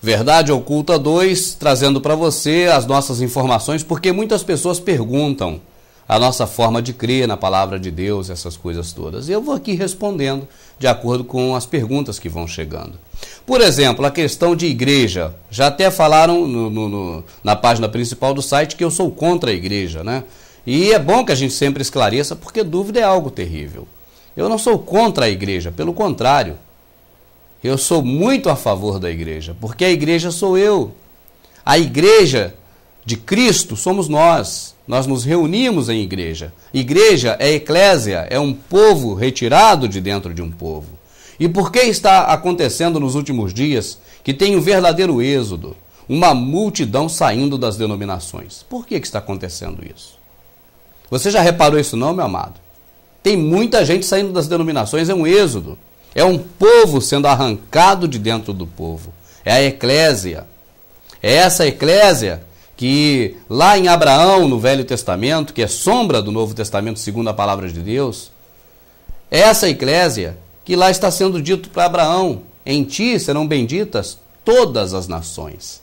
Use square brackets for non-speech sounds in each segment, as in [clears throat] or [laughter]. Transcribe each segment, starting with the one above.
Verdade Oculta 2, trazendo para você as nossas informações, porque muitas pessoas perguntam a nossa forma de crer na palavra de Deus, essas coisas todas. E eu vou aqui respondendo de acordo com as perguntas que vão chegando. Por exemplo, a questão de igreja. Já até falaram no, no, no, na página principal do site que eu sou contra a igreja, né? E é bom que a gente sempre esclareça, porque dúvida é algo terrível. Eu não sou contra a igreja, pelo contrário. Eu sou muito a favor da igreja, porque a igreja sou eu. A igreja de Cristo somos nós. Nós nos reunimos em igreja. Igreja é eclésia, é um povo retirado de dentro de um povo. E por que está acontecendo nos últimos dias que tem um verdadeiro êxodo, uma multidão saindo das denominações? Por que, que está acontecendo isso? Você já reparou isso não, meu amado? Tem muita gente saindo das denominações, é um êxodo. É um povo sendo arrancado de dentro do povo. É a eclésia. É essa eclésia que lá em Abraão, no Velho Testamento, que é sombra do Novo Testamento, segundo a palavra de Deus, é essa eclésia que lá está sendo dito para Abraão: em ti serão benditas todas as nações,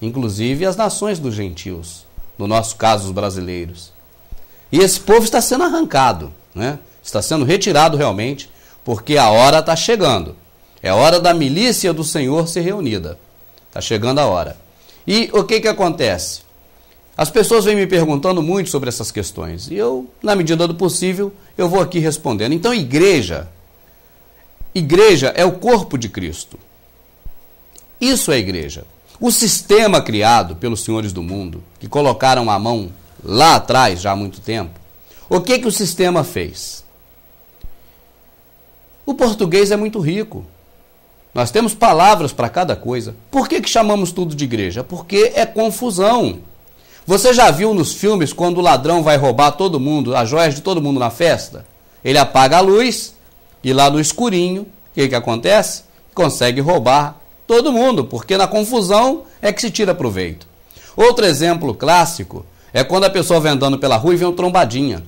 inclusive as nações dos gentios, no nosso caso, os brasileiros. E esse povo está sendo arrancado, né? está sendo retirado realmente porque a hora está chegando. É hora da milícia do Senhor ser reunida. Está chegando a hora. E o que, que acontece? As pessoas vêm me perguntando muito sobre essas questões. E eu, na medida do possível, eu vou aqui respondendo. Então, igreja. Igreja é o corpo de Cristo. Isso é igreja. O sistema criado pelos senhores do mundo, que colocaram a mão lá atrás já há muito tempo, o que, que o sistema fez? O português é muito rico. Nós temos palavras para cada coisa. Por que, que chamamos tudo de igreja? Porque é confusão. Você já viu nos filmes quando o ladrão vai roubar todo mundo, as joias de todo mundo na festa? Ele apaga a luz e lá no escurinho, o que, que acontece? Consegue roubar todo mundo, porque na confusão é que se tira proveito. Outro exemplo clássico é quando a pessoa vem andando pela rua e vê um trombadinha.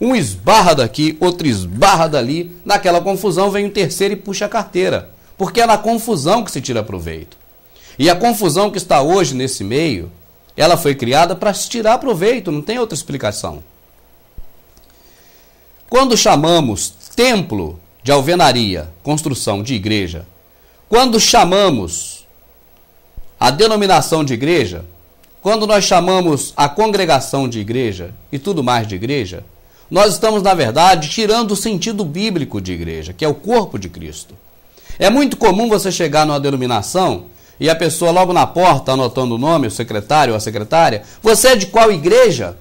Um esbarra daqui, outro esbarra dali. Naquela confusão vem o um terceiro e puxa a carteira. Porque é na confusão que se tira proveito. E a confusão que está hoje nesse meio, ela foi criada para se tirar proveito, não tem outra explicação. Quando chamamos templo de alvenaria, construção de igreja, quando chamamos a denominação de igreja, quando nós chamamos a congregação de igreja e tudo mais de igreja, nós estamos, na verdade, tirando o sentido bíblico de igreja, que é o corpo de Cristo. É muito comum você chegar numa denominação e a pessoa logo na porta, anotando o nome, o secretário ou a secretária, você é de qual igreja?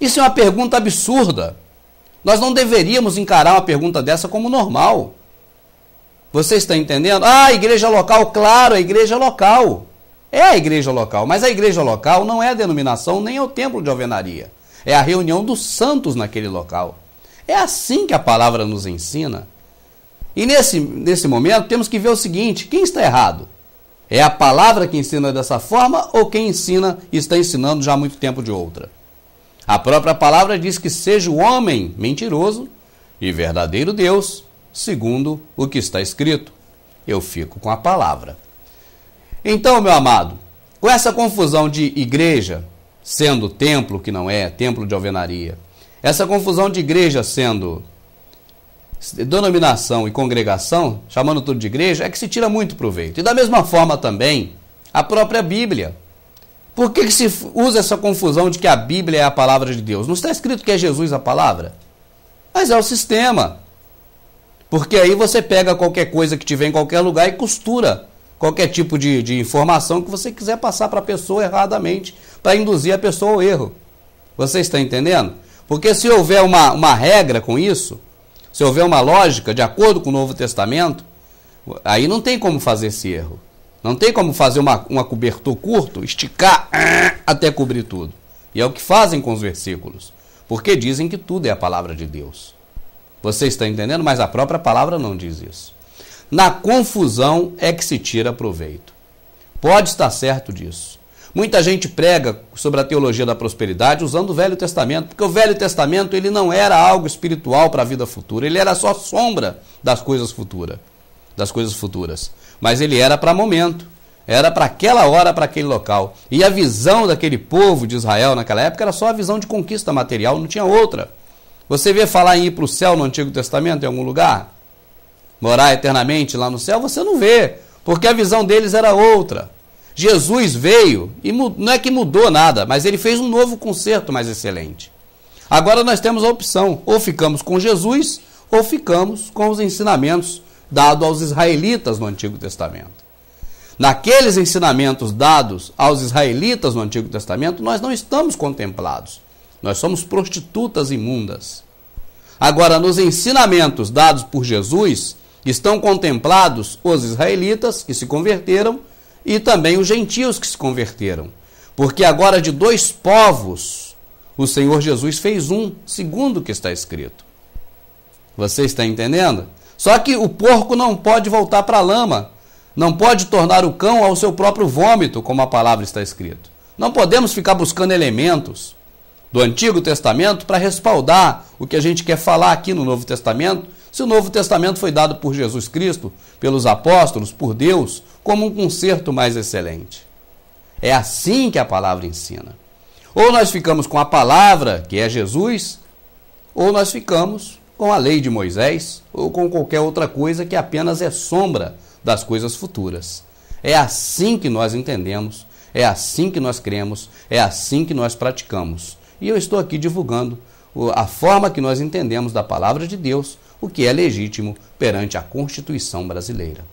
Isso é uma pergunta absurda. Nós não deveríamos encarar uma pergunta dessa como normal. Você está entendendo? Ah, igreja local, claro, a igreja local. É a igreja local, mas a igreja local não é a denominação nem é o templo de alvenaria é a reunião dos santos naquele local. É assim que a palavra nos ensina. E nesse, nesse momento temos que ver o seguinte: quem está errado? É a palavra que ensina dessa forma ou quem ensina está ensinando já há muito tempo de outra? A própria palavra diz que seja o homem mentiroso e verdadeiro Deus, segundo o que está escrito. Eu fico com a palavra. Então, meu amado, com essa confusão de igreja, sendo templo que não é, templo de alvenaria. Essa confusão de igreja sendo denominação e congregação, chamando tudo de igreja, é que se tira muito proveito. E da mesma forma também, a própria Bíblia. Por que, que se usa essa confusão de que a Bíblia é a palavra de Deus? Não está escrito que é Jesus a palavra? Mas é o sistema. Porque aí você pega qualquer coisa que tiver em qualquer lugar e costura qualquer tipo de, de informação que você quiser passar para a pessoa erradamente, para induzir a pessoa ao erro. Você está entendendo? Porque se houver uma, uma regra com isso, se houver uma lógica de acordo com o Novo Testamento, aí não tem como fazer esse erro. Não tem como fazer uma, uma cobertor curto, esticar [clears throat] até cobrir tudo. E é o que fazem com os versículos. Porque dizem que tudo é a palavra de Deus. Você está entendendo? Mas a própria palavra não diz isso. Na confusão é que se tira proveito. Pode estar certo disso. Muita gente prega sobre a teologia da prosperidade usando o Velho Testamento, porque o Velho Testamento ele não era algo espiritual para a vida futura, ele era só sombra das coisas futuras, das coisas futuras. Mas ele era para momento, era para aquela hora, para aquele local. E a visão daquele povo de Israel naquela época era só a visão de conquista material, não tinha outra. Você vê falar em ir para o céu no Antigo Testamento em algum lugar? morar eternamente lá no céu, você não vê, porque a visão deles era outra. Jesus veio e não é que mudou nada, mas ele fez um novo concerto mais excelente. Agora nós temos a opção: ou ficamos com Jesus, ou ficamos com os ensinamentos dados aos israelitas no Antigo Testamento. Naqueles ensinamentos dados aos israelitas no Antigo Testamento, nós não estamos contemplados. Nós somos prostitutas imundas. Agora, nos ensinamentos dados por Jesus, Estão contemplados os israelitas que se converteram e também os gentios que se converteram. Porque agora de dois povos o Senhor Jesus fez um, segundo o que está escrito. Você está entendendo? Só que o porco não pode voltar para a lama, não pode tornar o cão ao seu próprio vômito, como a palavra está escrito. Não podemos ficar buscando elementos do Antigo Testamento para respaldar o que a gente quer falar aqui no Novo Testamento se o Novo Testamento foi dado por Jesus Cristo, pelos apóstolos, por Deus, como um conserto mais excelente. É assim que a palavra ensina. Ou nós ficamos com a palavra, que é Jesus, ou nós ficamos com a lei de Moisés, ou com qualquer outra coisa que apenas é sombra das coisas futuras. É assim que nós entendemos, é assim que nós cremos, é assim que nós praticamos. E eu estou aqui divulgando a forma que nós entendemos da palavra de Deus o que é legítimo perante a Constituição brasileira.